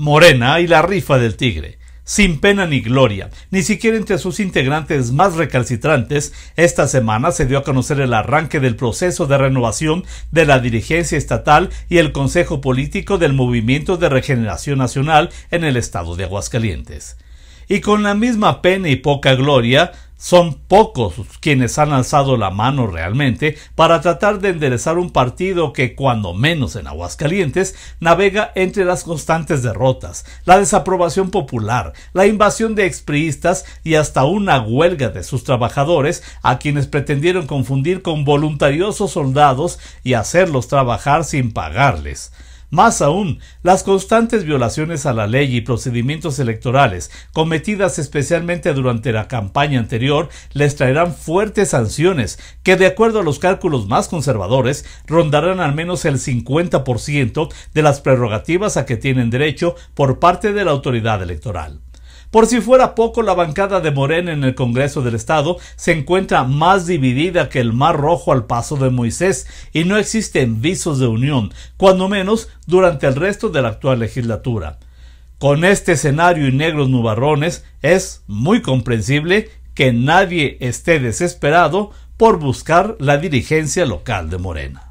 Morena y la rifa del tigre. Sin pena ni gloria, ni siquiera entre sus integrantes más recalcitrantes, esta semana se dio a conocer el arranque del proceso de renovación de la dirigencia estatal y el Consejo Político del Movimiento de Regeneración Nacional en el estado de Aguascalientes y con la misma pena y poca gloria son pocos quienes han alzado la mano realmente para tratar de enderezar un partido que, cuando menos en Aguascalientes, navega entre las constantes derrotas, la desaprobación popular, la invasión de expriistas y hasta una huelga de sus trabajadores a quienes pretendieron confundir con voluntariosos soldados y hacerlos trabajar sin pagarles. Más aún, las constantes violaciones a la ley y procedimientos electorales cometidas especialmente durante la campaña anterior les traerán fuertes sanciones que, de acuerdo a los cálculos más conservadores, rondarán al menos el 50% de las prerrogativas a que tienen derecho por parte de la autoridad electoral. Por si fuera poco, la bancada de Morena en el Congreso del Estado se encuentra más dividida que el Mar Rojo al paso de Moisés y no existen visos de unión, cuando menos durante el resto de la actual legislatura. Con este escenario y negros nubarrones, es muy comprensible que nadie esté desesperado por buscar la dirigencia local de Morena.